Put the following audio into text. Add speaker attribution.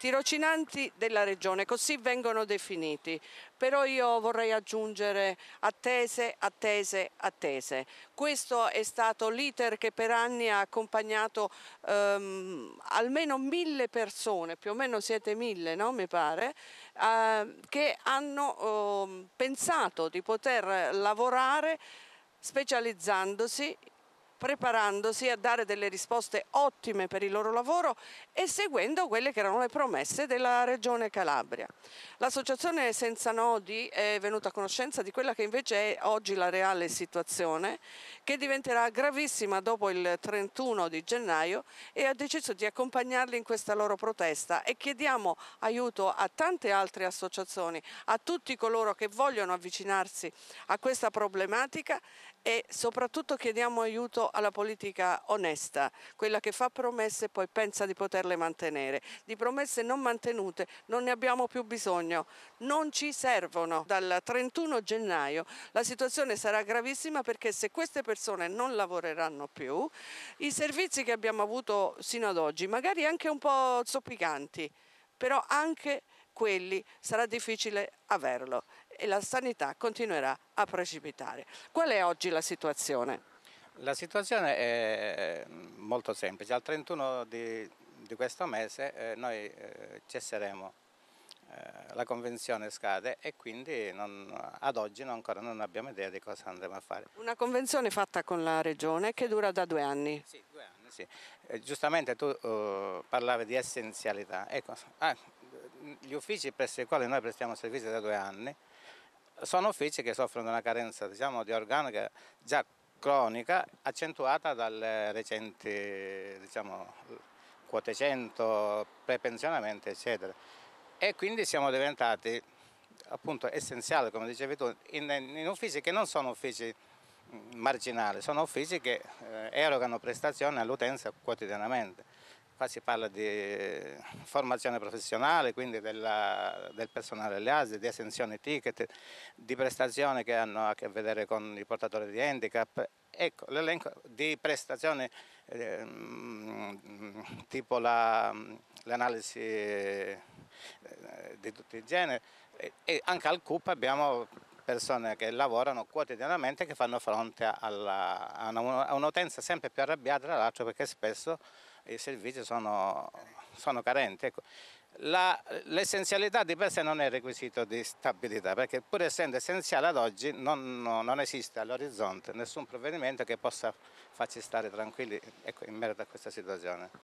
Speaker 1: tirocinanti della regione, così vengono definiti. Però io vorrei aggiungere attese, attese, attese. Questo è stato l'iter che per anni ha accompagnato ehm, almeno mille persone, più o meno siete mille, no? mi pare, eh, che hanno eh, pensato di poter lavorare specializzandosi preparandosi a dare delle risposte ottime per il loro lavoro e seguendo quelle che erano le promesse della Regione Calabria. L'associazione Senza Nodi è venuta a conoscenza di quella che invece è oggi la reale situazione, che diventerà gravissima dopo il 31 di gennaio e ha deciso di accompagnarli in questa loro protesta e chiediamo aiuto a tante altre associazioni, a tutti coloro che vogliono avvicinarsi a questa problematica e soprattutto chiediamo aiuto alla politica onesta, quella che fa promesse e poi pensa di poterle mantenere. Di promesse non mantenute non ne abbiamo più bisogno, non ci servono. Dal 31 gennaio la situazione sarà gravissima perché se queste persone non lavoreranno più, i servizi che abbiamo avuto sino ad oggi, magari anche un po' zoppicanti, però anche quelli sarà difficile averlo e la sanità continuerà a precipitare. Qual è oggi la situazione?
Speaker 2: La situazione è eh, molto semplice, al 31 di, di questo mese eh, noi eh, cesseremo, eh, la convenzione scade e quindi non, ad oggi non, ancora non abbiamo idea di cosa andremo a fare.
Speaker 1: Una convenzione fatta con la Regione che dura da due anni? Sì, due anni, sì.
Speaker 2: Eh, giustamente tu uh, parlavi di essenzialità, ecco, ah, gli uffici presso i quali noi prestiamo servizio da due anni sono uffici che soffrono di una carenza diciamo, di organica già cronica accentuata dalle recenti diciamo, quotecento, prepensionamenti eccetera e quindi siamo diventati appunto essenziali come dicevi tu in, in uffici che non sono uffici mm, marginali, sono uffici che eh, erogano prestazioni all'utenza quotidianamente. Qua si parla di formazione professionale, quindi della, del personale alle ASE, di esenzione ticket, di prestazioni che hanno a che vedere con i portatori di handicap. Ecco, l'elenco di prestazioni ehm, eh, tipo l'analisi la, di tutti i generi e anche al CUP abbiamo persone che lavorano quotidianamente che fanno fronte alla, a un'utenza sempre più arrabbiata, tra l'altro perché spesso i servizi sono, sono carenti. Ecco. l'essenzialità di per sé non è requisito di stabilità, perché pur essendo essenziale ad oggi non, non esiste all'orizzonte nessun provvedimento che possa farci stare tranquilli ecco, in merito a questa situazione.